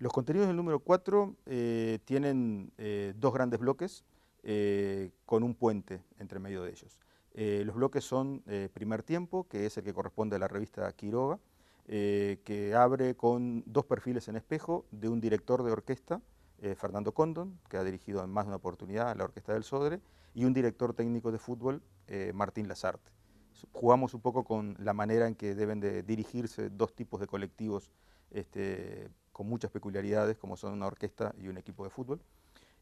Los contenidos del número 4 eh, tienen eh, dos grandes bloques eh, con un puente entre medio de ellos. los bloques son primer tiempo, que es el que corresponde a la revista Quiroga, que abre con dos perfiles en espejo de un director de orquesta, Fernando Condon, que ha dirigido en más de una oportunidad a la Orquesta del Sodre, y un director técnico de fútbol, Martín Lazarte. Jugamos un poco con la manera en que deben de dirigirse dos tipos de colectivos este, con muchas peculiaridades, como son una orquesta y un equipo de fútbol.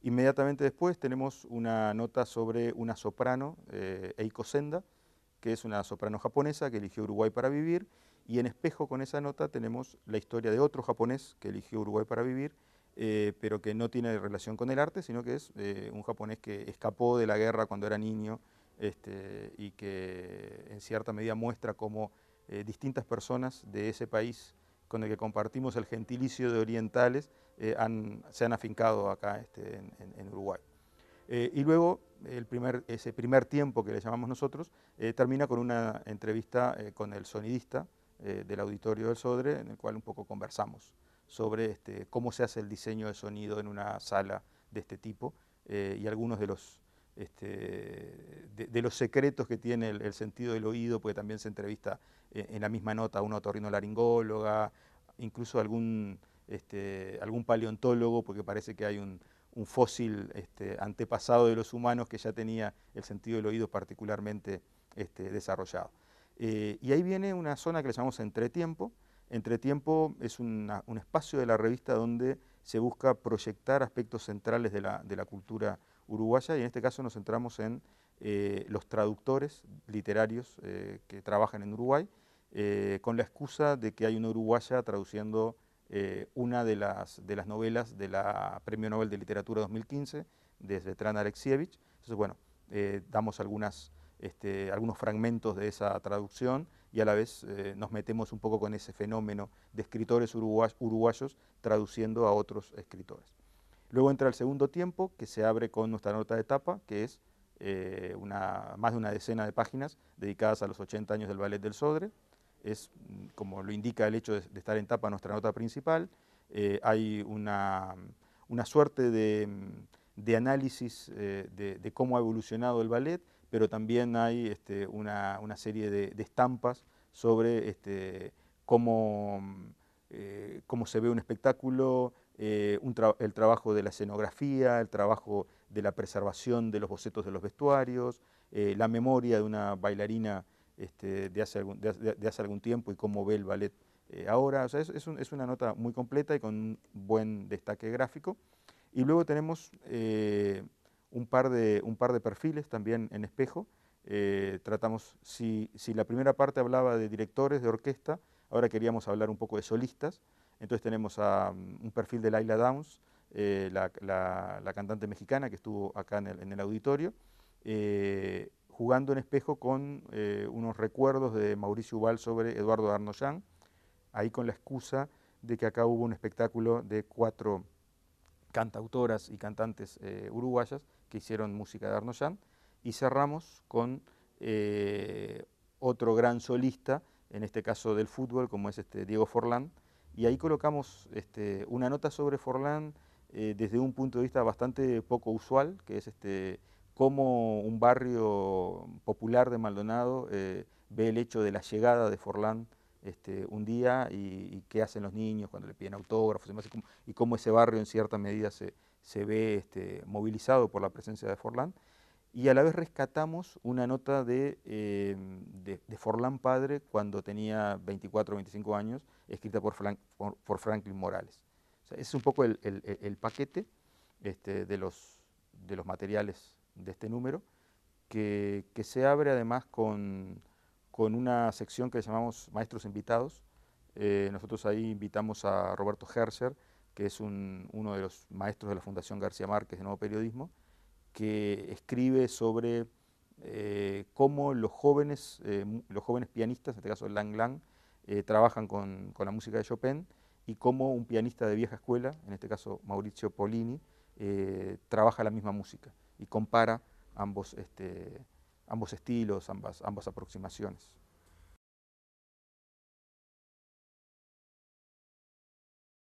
Inmediatamente después tenemos una nota sobre una soprano, eh, Eiko Senda, que es una soprano japonesa que eligió Uruguay para vivir, y en espejo con esa nota tenemos la historia de otro japonés que eligió Uruguay para vivir, eh, pero que no tiene relación con el arte, sino que es eh, un japonés que escapó de la guerra cuando era niño este, y que en cierta medida muestra cómo distintas personas de ese país con el que compartimos el gentilicio de orientales, eh, se han afincado acá este, en, Uruguay. Eh, y luego, ese primer tiempo que le llamamos nosotros, eh, termina con una entrevista con el sonidista del auditorio del Sodre, en el cual un poco conversamos sobre este, cómo se hace el diseño de sonido en una sala de este tipo y algunos de los este, de, los secretos que tiene el, sentido del oído, porque también se entrevista eh, en, la misma nota a una otorrinolaringóloga, incluso algún, este, algún paleontólogo, porque parece que hay un, fósil este, antepasado de los humanos que ya tenía el sentido del oído particularmente este, desarrollado. Eh, y ahí viene una zona que le llamamos entretiempo. Entretiempo es un espacio de la revista donde se busca proyectar aspectos centrales de la, de la cultura uruguaya y en este caso nos centramos en eh, los traductores literarios eh, que trabajan en Uruguay, eh, con la excusa de que hay una uruguaya traduciendo una de las, de las novelas de la Premio Nobel de Literatura 2015, de Svetlana Alexievich. Entonces, bueno, damos este, algunos fragmentos de esa traducción y a la vez nos metemos un poco con ese fenómeno de escritores uruguayos traduciendo a otros escritores. Luego entra el segundo tiempo, que se abre con nuestra nota de etapa, que es eh, más de una decena de páginas dedicadas a los 80 años del ballet del Sodre. Es, mm, como lo indica el hecho de, estar en tapa, nuestra nota principal. Eh, hay una, suerte de, mm, análisis eh, de, cómo ha evolucionado el ballet, pero también hay este, una, serie de, estampas sobre este, mm, cómo se ve un espectáculo, eh, el trabajo de la escenografía, el trabajo de la preservación de los bocetos de los vestuarios, eh, la memoria de una bailarina este, de, hace algún, tiempo y cómo ve el ballet eh, ahora. es, una nota muy completa y con un buen destaque gráfico. Y luego tenemos un par, de, perfiles también en espejo. tratamos, si la primera parte hablaba de directores de orquesta, ahora queríamos hablar un poco de solistas. Entonces tenemos mm, un perfil de Laila Downs, eh, la, cantante mexicana que estuvo acá en el, auditorio, eh, jugando en espejo con eh, unos recuerdos de Mauricio Ubal sobre Eduardo Arnoyán, ahí con la excusa de que acá hubo un espectáculo de cuatro cantautoras y cantantes uruguayas que hicieron música de Arnoyán, y cerramos con otro gran solista, en este caso del fútbol, como es este Diego Forlán, y ahí colocamos este, una nota sobre Forlán eh, desde un punto de vista bastante poco usual, que es este, cómo un barrio popular de Maldonado eh, ve el hecho de la llegada de Forlán este, un día y, qué hacen los niños cuando le piden autógrafos y, cómo, ese barrio en cierta medida se, se ve este, movilizado por la presencia de Forlán y a la vez rescatamos una nota de, eh, de, Forlán padre cuando tenía 24 o 25 años, escrita por, por, Franklin Morales. ese es un poco el, el, paquete este, de, los, de los materiales de este número, que, que se abre además con, con, una sección que llamamos Maestros Invitados. Eh, nosotros ahí invitamos a Roberto Herzer, que es un, uno de los maestros de la Fundación García Márquez de Nuevo Periodismo, que escribe sobre eh, cómo eh, los jóvenes, pianistas, en este caso Lang Lang, eh, trabajan con, la música de Chopin y cómo un pianista de vieja escuela, en este caso Maurizio Polini, trabaja la misma música y compara ambos, este, estilos, ambas aproximaciones.